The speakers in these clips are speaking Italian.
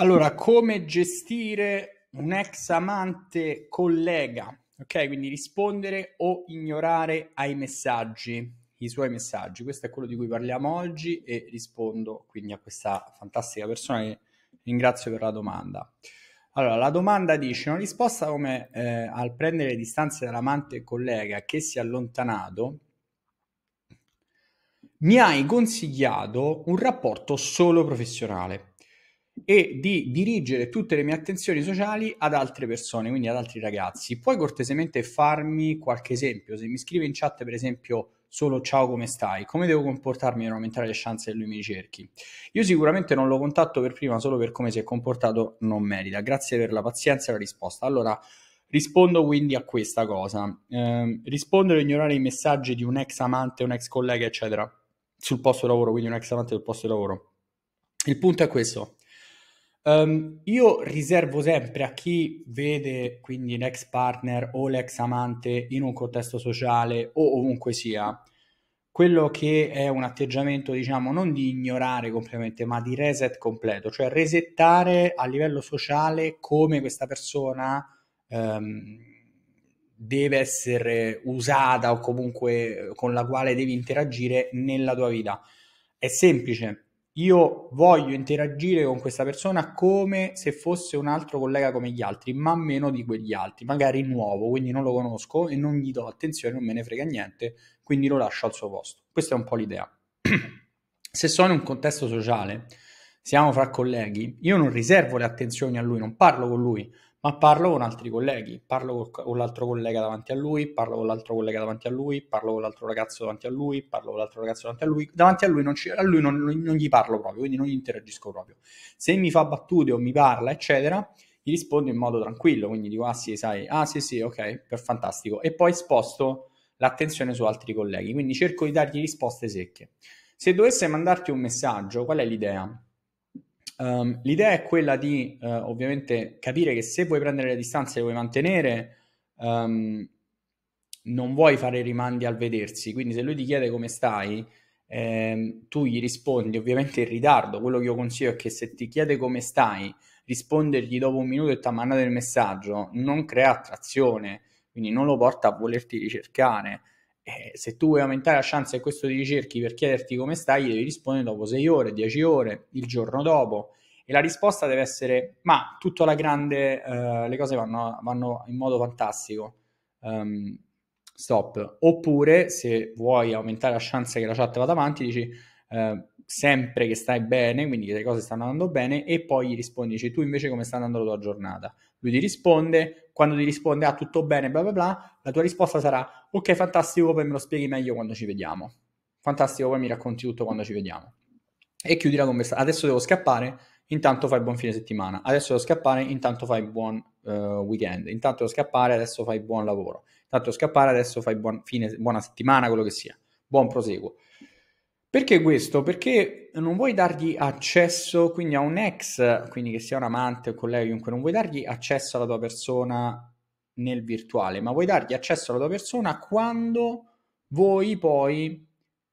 Allora, come gestire un ex amante collega? Ok, quindi rispondere o ignorare ai messaggi, i suoi messaggi. Questo è quello di cui parliamo oggi e rispondo quindi a questa fantastica persona che ringrazio per la domanda. Allora, la domanda dice una risposta come eh, al prendere distanze dall'amante collega che si è allontanato, mi hai consigliato un rapporto solo professionale e di dirigere tutte le mie attenzioni sociali ad altre persone, quindi ad altri ragazzi. Puoi cortesemente farmi qualche esempio? Se mi scrive in chat, per esempio, solo ciao come stai, come devo comportarmi per aumentare le chance che lui mi cerchi? Io sicuramente non lo contatto per prima solo per come si è comportato, non merita. Grazie per la pazienza e la risposta. Allora, rispondo quindi a questa cosa. Eh, rispondere o ignorare i messaggi di un ex amante, un ex collega, eccetera, sul posto di lavoro, quindi un ex amante del posto di lavoro. Il punto è questo. Um, io riservo sempre a chi vede quindi l'ex partner o l'ex amante in un contesto sociale o ovunque sia, quello che è un atteggiamento, diciamo, non di ignorare completamente, ma di reset completo, cioè resettare a livello sociale come questa persona um, deve essere usata o comunque eh, con la quale devi interagire nella tua vita. È semplice, io voglio interagire con questa persona come se fosse un altro collega come gli altri, ma meno di quegli altri, magari nuovo, quindi non lo conosco e non gli do attenzione, non me ne frega niente, quindi lo lascio al suo posto. Questa è un po' l'idea. se sono in un contesto sociale, siamo fra colleghi, io non riservo le attenzioni a lui, non parlo con lui, ma parlo con altri colleghi, parlo con l'altro collega davanti a lui, parlo con l'altro collega davanti a lui, parlo con l'altro ragazzo davanti a lui, parlo con l'altro ragazzo davanti a lui, davanti a lui non, ci, a lui non, non gli parlo proprio, quindi non gli interagisco proprio. Se mi fa battute o mi parla, eccetera, gli rispondo in modo tranquillo, quindi dico ah sì, sai, ah sì sì, ok, per fantastico, e poi sposto l'attenzione su altri colleghi, quindi cerco di dargli risposte secche. Se dovesse mandarti un messaggio, qual è l'idea? Um, l'idea è quella di uh, ovviamente capire che se vuoi prendere le distanze e le vuoi mantenere, um, non vuoi fare rimandi al vedersi. Quindi se lui ti chiede come stai, ehm, tu gli rispondi ovviamente in ritardo. Quello che io consiglio è che se ti chiede come stai, rispondergli dopo un minuto e ti ha mandato il messaggio non crea attrazione, quindi non lo porta a volerti ricercare eh, se tu vuoi aumentare la chance che questo ti ricerchi per chiederti come stai, devi rispondere dopo 6 ore, 10 ore, il giorno dopo. E la risposta deve essere, ma tutto la grande, eh, le cose vanno, vanno, in modo fantastico. Um, stop. Oppure, se vuoi aumentare la chance che la chat vada avanti, dici eh, sempre che stai bene, quindi che le cose stanno andando bene, e poi gli rispondi, dici tu invece come sta andando la tua giornata. Lui ti risponde, quando ti risponde ah tutto bene bla bla bla, la tua risposta sarà ok fantastico, poi me lo spieghi meglio quando ci vediamo. Fantastico, poi mi racconti tutto quando ci vediamo. E chiudi la conversazione. Adesso devo scappare, intanto fai buon fine settimana. Adesso devo scappare, intanto fai buon uh, weekend. Intanto devo scappare, adesso fai buon lavoro. Intanto devo scappare, adesso fai buon fine, buona settimana, quello che sia. Buon proseguo. Perché questo? Perché non vuoi dargli accesso, quindi a un ex, quindi che sia un amante, un collega, chiunque, non vuoi dargli accesso alla tua persona nel virtuale, ma vuoi dargli accesso alla tua persona quando voi poi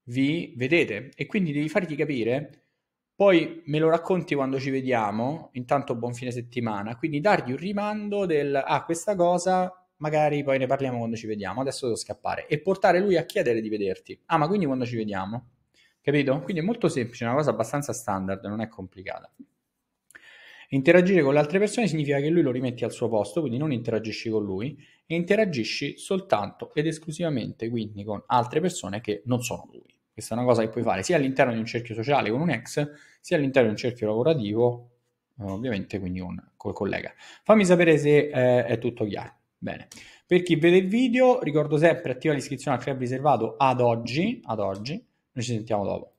vi vedete e quindi devi fargli capire, poi me lo racconti quando ci vediamo, intanto buon fine settimana, quindi dargli un rimando del, ah questa cosa magari poi ne parliamo quando ci vediamo, adesso devo scappare e portare lui a chiedere di vederti, ah ma quindi quando ci vediamo? Capito? Quindi è molto semplice, una cosa abbastanza standard, non è complicata. Interagire con le altre persone significa che lui lo rimetti al suo posto, quindi non interagisci con lui, e interagisci soltanto ed esclusivamente quindi con altre persone che non sono lui. Questa è una cosa che puoi fare sia all'interno di un cerchio sociale con un ex, sia all'interno di un cerchio lavorativo, eh, ovviamente quindi con, col collega. Fammi sapere se eh, è tutto chiaro. Bene, per chi vede il video ricordo sempre attiva l'iscrizione al club riservato ad oggi, ad oggi ရှင်ပြောင်းသွားပါ